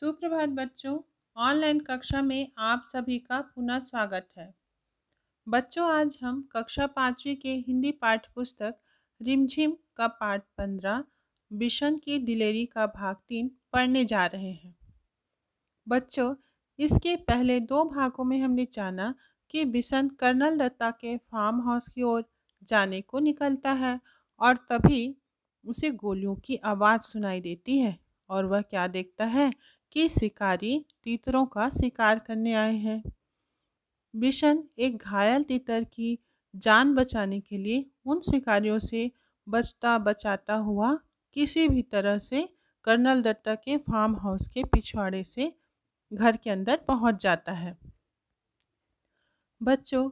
सुप्रभात बच्चों ऑनलाइन कक्षा में आप सभी का पुनः स्वागत है बच्चों आज हम कक्षा पाँचवीं के हिंदी पाठ पुस्तक रिमझिम का पाठ पंद्रह बिशन की दिलेरी का भाग तीन पढ़ने जा रहे हैं बच्चों इसके पहले दो भागों में हमने जाना कि बिशन कर्नल दत्ता के फार्म हाउस की ओर जाने को निकलता है और तभी उसे गोलियों की आवाज़ सुनाई देती है और वह क्या देखता है कि शिकारी तीतरों का शिकार करने आए हैं बिशन एक घायल तीतर की जान बचाने के लिए उन शिकारियों से बचता बचाता हुआ किसी भी तरह से कर्नल दत्ता के फार्म हाउस के पिछवाड़े से घर के अंदर पहुंच जाता है बच्चों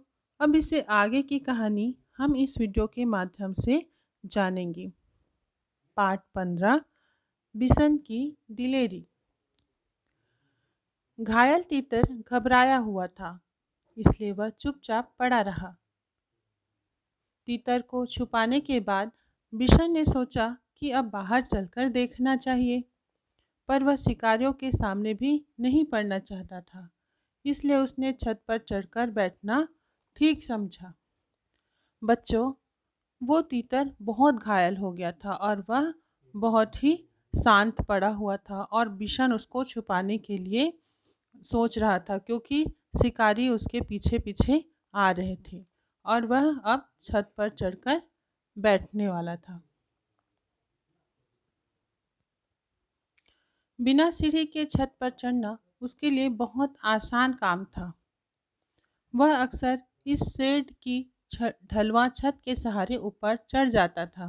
अब इसे आगे की कहानी हम इस वीडियो के माध्यम से जानेंगे पार्ट पंद्रह बिशन की दिलेरी घायल तीतर घबराया हुआ था इसलिए वह चुपचाप पड़ा रहा तीतर को छुपाने के बाद बिशन ने सोचा कि अब बाहर चलकर देखना चाहिए पर वह शिकारियों के सामने भी नहीं पड़ना चाहता था इसलिए उसने छत पर चढ़कर बैठना ठीक समझा बच्चों वो तीतर बहुत घायल हो गया था और वह बहुत ही शांत पड़ा हुआ था और बिशन उसको छुपाने के लिए सोच रहा था क्योंकि शिकारी उसके पीछे पीछे आ रहे थे और वह अब छत पर चढ़कर बैठने वाला था बिना सीढ़ी के छत पर चढ़ना उसके लिए बहुत आसान काम था वह अक्सर इस सेड की ढलवा छत के सहारे ऊपर चढ़ जाता था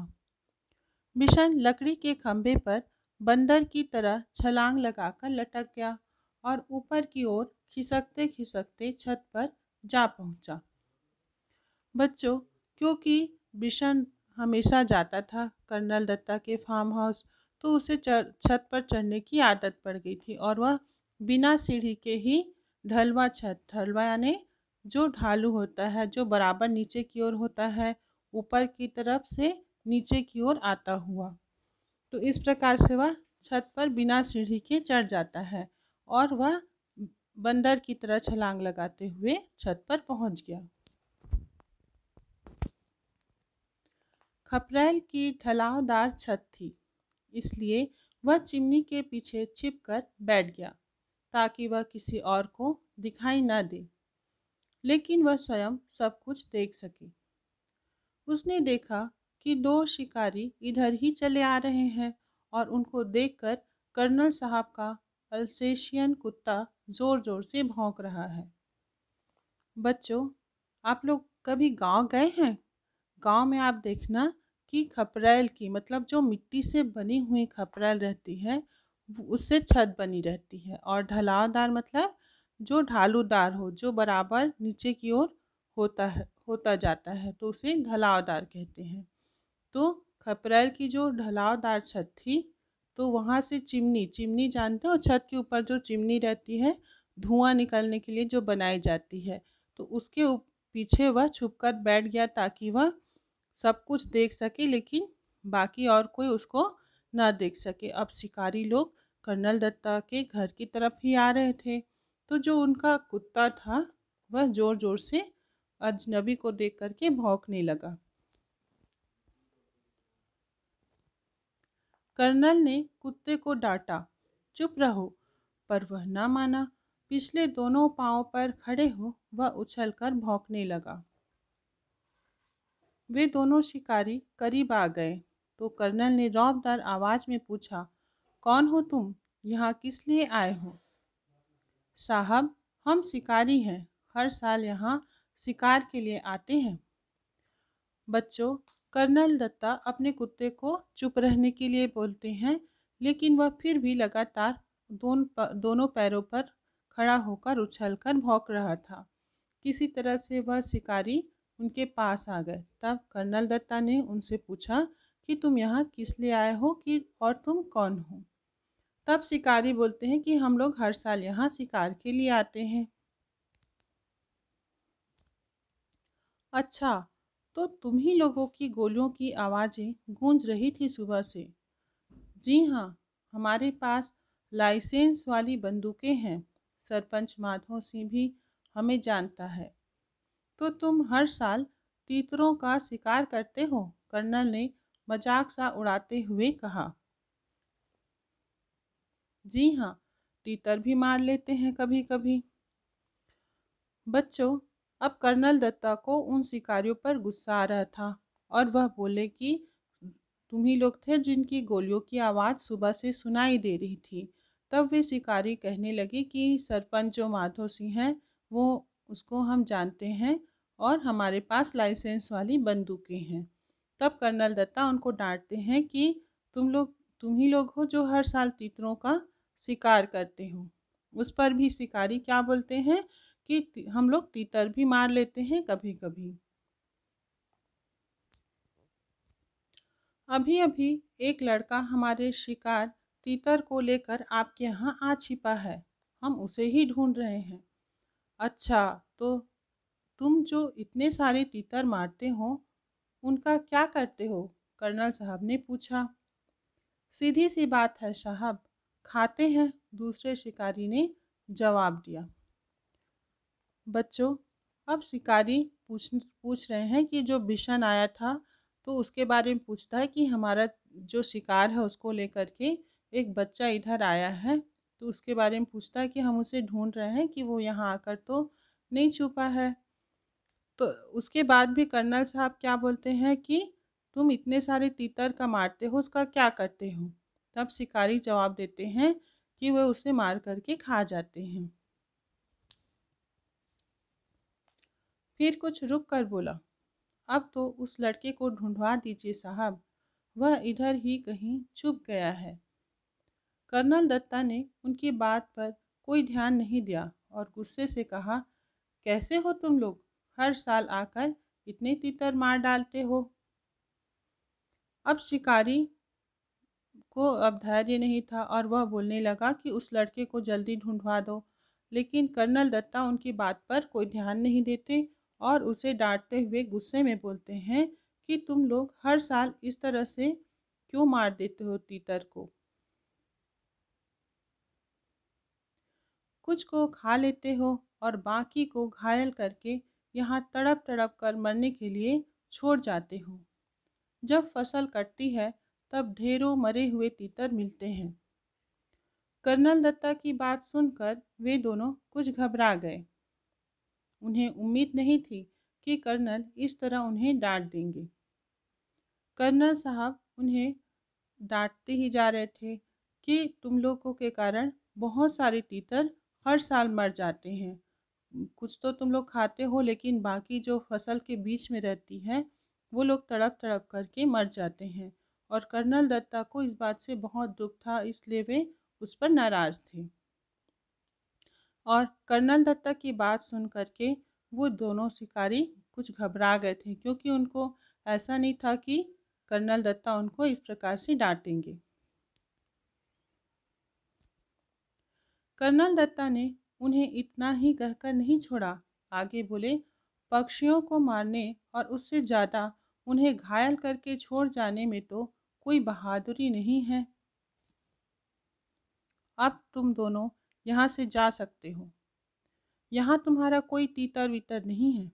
बिशन लकड़ी के खंभे पर बंदर की तरह छलांग लगाकर लटक गया और ऊपर की ओर खिसकते खिसकते छत पर जा पहुंचा। बच्चों क्योंकि बिशन हमेशा जाता था कर्नल दत्ता के फार्म हाउस तो उसे छत पर चढ़ने की आदत पड़ गई थी और वह बिना सीढ़ी के ही ढलवा छत ढलवा यानी जो ढालू होता है जो बराबर नीचे की ओर होता है ऊपर की तरफ से नीचे की ओर आता हुआ तो इस प्रकार से वह छत पर बिना सीढ़ी के चढ़ जाता है और वह बंदर की तरह छलांग लगाते हुए छत पर पहुंच गया खपरेल की ढलावदार छत थी इसलिए वह चिमनी के पीछे छिपकर बैठ गया ताकि वह किसी और को दिखाई न दे लेकिन वह स्वयं सब कुछ देख सके उसने देखा कि दो शिकारी इधर ही चले आ रहे हैं और उनको देखकर कर्नल साहब का अल्सेशियन कुत्ता ज़ोर ज़ोर से भौंक रहा है बच्चों आप लोग कभी गांव गए हैं गांव में आप देखना कि खपरेल की मतलब जो मिट्टी से बनी हुई खपरेल रहती है उससे छत बनी रहती है और ढलावदार मतलब जो ढालूदार हो जो बराबर नीचे की ओर होता है होता जाता है तो उसे ढलावदार कहते हैं तो खपरेल की जो ढलावदार छत थी तो वहाँ से चिमनी चिमनी जानते हो छत के ऊपर जो चिमनी रहती है धुआं निकलने के लिए जो बनाई जाती है तो उसके पीछे वह छुपकर बैठ गया ताकि वह सब कुछ देख सके लेकिन बाकी और कोई उसको ना देख सके अब शिकारी लोग कर्नल दत्ता के घर की तरफ ही आ रहे थे तो जो उनका कुत्ता था वह ज़ोर ज़ोर से अजनबी को देख करके भौंकने लगा कर्नल ने कुत्ते को डांटा चुप रहो पर वह न माना पिछले दोनों पाँव पर खड़े हो वह उछलकर भौंकने लगा वे दोनों शिकारी करीब आ गए तो कर्नल ने रौबदार आवाज में पूछा कौन हो तुम यहाँ किस लिए आए हो साहब हम शिकारी हैं हर साल यहाँ शिकार के लिए आते हैं बच्चों कर्नल दत्ता अपने कुत्ते को चुप रहने के लिए बोलते हैं लेकिन वह फिर भी लगातार दोन प, दोनों पैरों पर खड़ा होकर उछलकर भौंक रहा था किसी तरह से वह शिकारी उनके पास आ गए तब कर्नल दत्ता ने उनसे पूछा कि तुम यहाँ किस लिए आए हो कि और तुम कौन हो तब शिकारी बोलते हैं कि हम लोग हर साल यहाँ शिकार के लिए आते हैं अच्छा तो ही लोगों की गोलियों की आवाज़ें गूंज रही थी सुबह से जी हाँ हमारे पास लाइसेंस वाली बंदूकें हैं सरपंच माधव सिंह भी हमें जानता है तो तुम हर साल तीतरों का शिकार करते हो कर्नल ने मजाक सा उड़ाते हुए कहा जी हाँ तीतर भी मार लेते हैं कभी कभी बच्चों अब कर्नल दत्ता को उन शिकारियों पर गुस्सा आ रहा था और वह बोले कि तुम ही लोग थे जिनकी गोलियों की आवाज़ सुबह से सुनाई दे रही थी तब वे शिकारी कहने लगे कि सरपंच जो माधो सिंह हैं वो उसको हम जानते हैं और हमारे पास लाइसेंस वाली बंदूकें हैं तब कर्नल दत्ता उनको डांटते हैं कि तुम लोग तुम ही लोग हो जो हर साल तीतरों का शिकार करते हो उस पर भी शिकारी क्या बोलते हैं कि हम लोग तीतर भी मार लेते हैं कभी कभी अभी अभी एक लड़का हमारे शिकार तीतर को लेकर आपके यहाँ आ छिपा है हम उसे ही ढूंढ रहे हैं अच्छा तो तुम जो इतने सारे तीतर मारते हो उनका क्या करते हो कर्नल साहब ने पूछा सीधी सी बात है साहब खाते हैं दूसरे शिकारी ने जवाब दिया बच्चों अब शिकारी पूछ पूछ रहे हैं कि जो भीषण आया था तो उसके बारे में पूछता है कि हमारा जो शिकार है उसको लेकर के एक बच्चा इधर आया है तो उसके बारे में पूछता है कि हम उसे ढूंढ रहे हैं कि वो यहाँ आकर तो नहीं छुपा है तो उसके बाद भी कर्नल साहब क्या बोलते हैं कि तुम इतने सारे तीतर का मारते हो उसका क्या करते हो तब शिकारी जवाब देते हैं कि वह उसे मार करके खा जाते हैं फिर कुछ रुक कर बोला अब तो उस लड़के को ढूंढवा दीजिए साहब वह इधर ही कहीं छुप गया है कर्नल दत्ता ने उनकी बात पर कोई ध्यान नहीं दिया और गुस्से से कहा कैसे हो तुम लोग हर साल आकर इतने तितर मार डालते हो अब शिकारी को अब धैर्य नहीं था और वह बोलने लगा कि उस लड़के को जल्दी ढूंढवा दो लेकिन कर्नल दत्ता उनकी बात पर कोई ध्यान नहीं देते और उसे डांटते हुए गुस्से में बोलते हैं कि तुम लोग हर साल इस तरह से क्यों मार देते हो तीतर को कुछ को खा लेते हो और बाकी को घायल करके यहाँ तड़प तड़प कर मरने के लिए छोड़ जाते हो जब फसल कटती है तब ढेरों मरे हुए तीतर मिलते हैं कर्नल दत्ता की बात सुनकर वे दोनों कुछ घबरा गए उन्हें उम्मीद नहीं थी कि कर्नल इस तरह उन्हें डांट देंगे कर्नल साहब उन्हें डांटते ही जा रहे थे कि तुम लोगों के कारण बहुत सारे तीतर हर साल मर जाते हैं कुछ तो तुम लोग खाते हो लेकिन बाकी जो फसल के बीच में रहती है वो लोग तड़प तड़प करके मर जाते हैं और कर्नल दत्ता को इस बात से बहुत दुख था इसलिए वे उस पर नाराज़ थे और कर्नल दत्ता की बात सुन करके वो दोनों शिकारी कुछ घबरा गए थे क्योंकि उनको ऐसा नहीं था कि कर्नल दत्ता उनको इस प्रकार से डांटेंगे कर्नल दत्ता ने उन्हें इतना ही कहकर नहीं छोड़ा आगे बोले पक्षियों को मारने और उससे ज़्यादा उन्हें घायल करके छोड़ जाने में तो कोई बहादुरी नहीं है अब तुम दोनों यहाँ से जा सकते हो यहाँ तुम्हारा कोई तीतर वितर नहीं है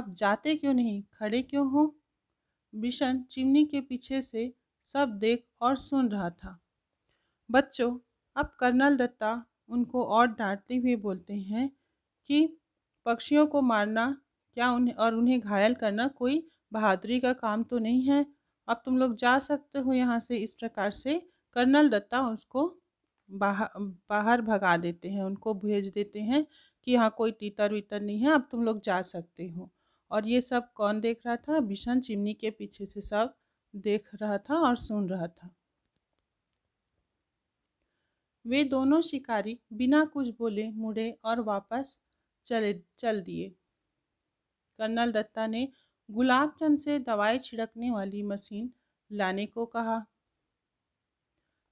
अब जाते क्यों नहीं खड़े क्यों हो बिशन चिमनी के पीछे से सब देख और सुन रहा था बच्चों अब कर्नल दत्ता उनको और डांटते हुए बोलते हैं कि पक्षियों को मारना क्या उन्हें और उन्हें घायल करना कोई बहादुरी का काम तो नहीं है अब तुम लोग जा सकते हो यहाँ से इस प्रकार से कर्नल दत्ता उसको बाहर बाहर भगा देते हैं उनको भेज देते हैं कि यहाँ कोई तीतर वितर नहीं है अब तुम लोग जा सकते हो और ये सब कौन देख रहा था भीषण चिमनी के पीछे से सब देख रहा था और सुन रहा था वे दोनों शिकारी बिना कुछ बोले मुड़े और वापस चले चल दिए कर्नल दत्ता ने गुलाब चंद से दवाई छिड़कने वाली मशीन लाने को कहा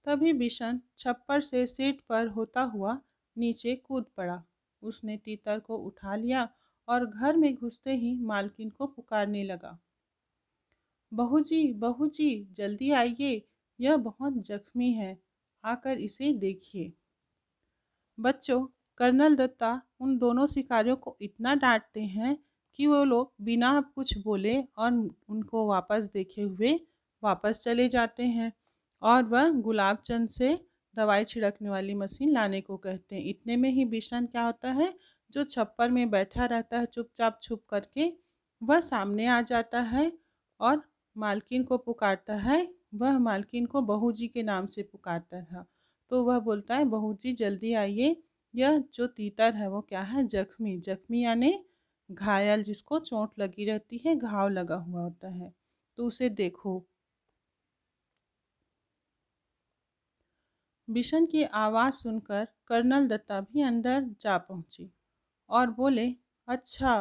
तभी बिशन छप्पर से सीट पर होता हुआ नीचे कूद पड़ा उसने तीतर को उठा लिया और घर में घुसते ही मालकिन को पुकारने लगा बहू जी बहू जी जल्दी आइए यह बहुत जख्मी है आकर इसे देखिए बच्चों कर्नल दत्ता उन दोनों शिकारियों को इतना डांटते हैं कि वो लोग बिना कुछ बोले और उनको वापस देखे हुए वापस चले जाते हैं और वह गुलाब चंद से दवाई छिड़कने वाली मशीन लाने को कहते हैं इतने में ही भीषण क्या होता है जो छप्पर में बैठा रहता है चुपचाप छुप करके वह सामने आ जाता है और मालकिन को पुकारता है वह मालकिन को बहू जी के नाम से पुकारता था तो वह बोलता है बहू जी जल्दी आइए यह जो तीतर है वो क्या है जख्मी जख्मी यानी घायल जिसको चोट लगी रहती है घाव लगा हुआ होता है तो उसे देखो बिशन की आवाज़ सुनकर कर्नल दत्ता भी अंदर जा पहुंची और बोले अच्छा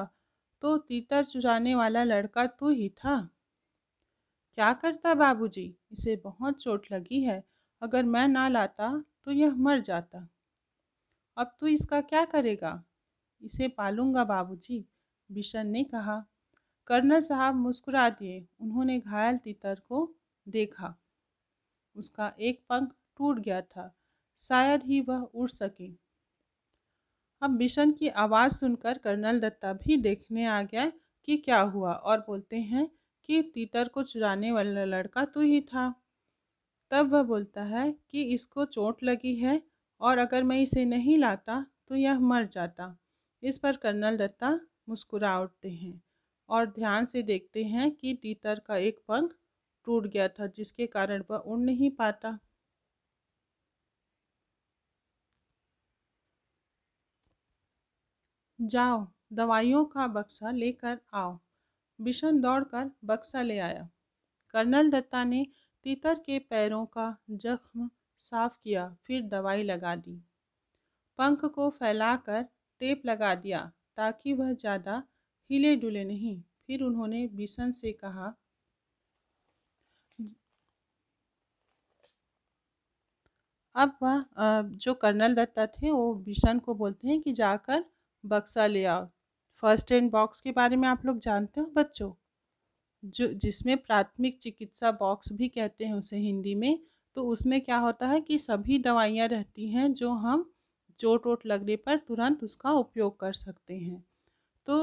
तो तीतर चुराने वाला लड़का तू ही था क्या करता बाबूजी? इसे बहुत चोट लगी है अगर मैं ना लाता तो यह मर जाता अब तू इसका क्या करेगा इसे पालूंगा बाबूजी, बिशन ने कहा कर्नल साहब मुस्कुरा दिए उन्होंने घायल तीतर को देखा उसका एक पंख टूट गया था शायद ही वह उड़ सके अब बिशन की आवाज़ सुनकर कर्नल दत्ता भी देखने आ गया कि क्या हुआ और बोलते हैं कि तीतर को चुराने वाला लड़का तू तो ही था तब वह बोलता है कि इसको चोट लगी है और अगर मैं इसे नहीं लाता तो यह मर जाता इस पर कर्नल दत्ता मुस्कुरा उठते हैं और ध्यान से देखते हैं कि तीतर का एक पंख टूट गया था जिसके कारण वह उड़ नहीं पाता जाओ दवाइयों का बक्सा लेकर आओ बिशन दौड़कर बक्सा ले आया कर्नल दत्ता ने तीतर के पैरों का जख्म साफ किया फिर दवाई लगा दी पंख को फैलाकर टेप लगा दिया ताकि वह ज़्यादा हिले डुले नहीं फिर उन्होंने बिशन से कहा अब वह जो कर्नल दत्ता थे वो बिशन को बोलते हैं कि जाकर बक्सा आओ फर्स्ट एंड बॉक्स के बारे में आप लोग जानते हो बच्चों जो जिसमें प्राथमिक चिकित्सा बॉक्स भी कहते हैं उसे हिंदी में तो उसमें क्या होता है कि सभी दवाइयाँ रहती हैं जो हम चोट वोट लगने पर तुरंत उसका उपयोग कर सकते हैं तो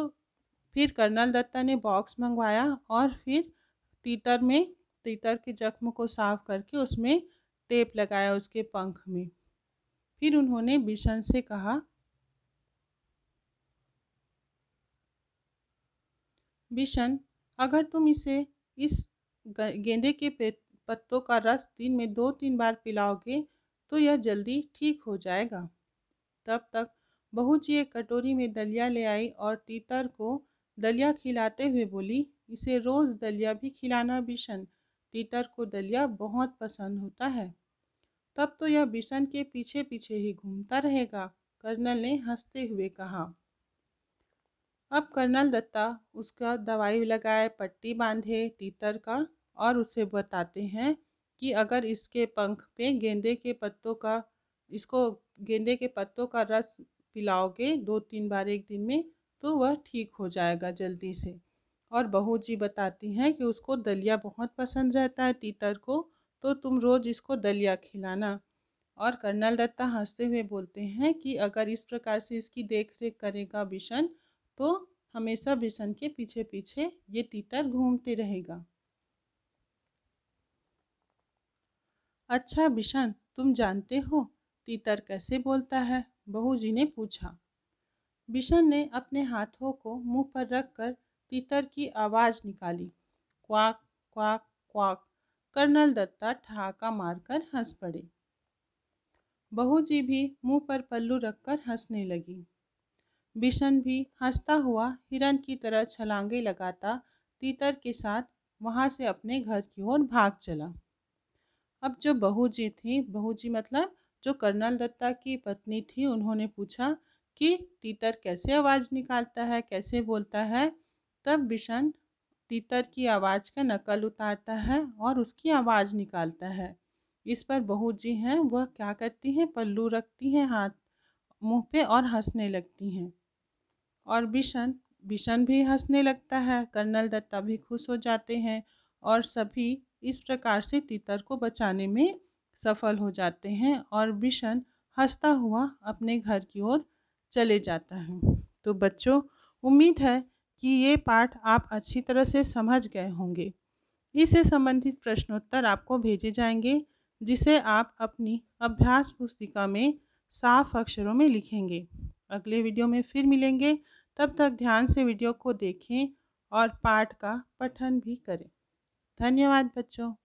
फिर कर्नल दत्ता ने बॉक्स मंगवाया और फिर तीतर में तीतर के जख्म को साफ करके उसमें टेप लगाया उसके पंख में फिर उन्होंने बिशन से कहा बिशन अगर तुम इसे इस गेंदे के पत्तों का रस दिन में दो तीन बार पिलाओगे तो यह जल्दी ठीक हो जाएगा तब तक बहू जी एक कटोरी में दलिया ले आई और तीतर को दलिया खिलाते हुए बोली इसे रोज़ दलिया भी खिलाना बिशन तीतर को दलिया बहुत पसंद होता है तब तो यह बिशन के पीछे पीछे ही घूमता रहेगा कर्नल ने हंसते हुए कहा अब कर्नल दत्ता उसका दवाई लगाए पट्टी बांधे तीतर का और उसे बताते हैं कि अगर इसके पंख पे गेंदे के पत्तों का इसको गेंदे के पत्तों का रस पिलाओगे दो तीन बार एक दिन में तो वह ठीक हो जाएगा जल्दी से और बहू जी बताती हैं कि उसको दलिया बहुत पसंद रहता है तीतर को तो तुम रोज़ इसको दलिया खिलाना और कर्नल दत्ता हंसते हुए बोलते हैं कि अगर इस प्रकार से इसकी देख रेख करेगा बिशन तो हमेशा बेसन के पीछे पीछे ये तीतर घूमते रहेगा अच्छा बिशन तुम जानते हो तीतर कैसे बोलता है बहू जी ने पूछा बिशन ने अपने हाथों को मुंह पर रखकर तीतर की आवाज़ निकाली quack quack quack colonel Datta ठहाका मारकर हंस पड़े बहू जी भी मुंह पर पल्लू रखकर हंसने लगी बिशन भी हंसता हुआ हिरन की तरह छलांगे लगाता तीतर के साथ वहाँ से अपने घर की ओर भाग चला अब जो बहू जी थी बहू जी मतलब जो कर्नल दत्ता की पत्नी थी उन्होंने पूछा कि तीतर कैसे आवाज़ निकालता है कैसे बोलता है तब बिशन तीतर की आवाज़ का नकल उतारता है और उसकी आवाज़ निकालता है इस पर बहू जी हैं वह क्या करती हैं पल्लू रखती हैं हाथ मुंह पे और हंसने लगती हैं और बिशन बिशन भी हंसने लगता है कर्नल दत्ता भी खुश हो जाते हैं और सभी इस प्रकार से तीतर को बचाने में सफल हो जाते हैं और बिशन हंसता हुआ अपने घर की ओर चले जाता है तो बच्चों उम्मीद है कि ये पाठ आप अच्छी तरह से समझ गए होंगे इससे संबंधित प्रश्नोत्तर आपको भेजे जाएंगे जिसे आप अपनी अभ्यास पुस्तिका में साफ अक्षरों में लिखेंगे अगले वीडियो में फिर मिलेंगे तब तक ध्यान से वीडियो को देखें और पाठ का पठन भी करें धन्यवाद बच्चों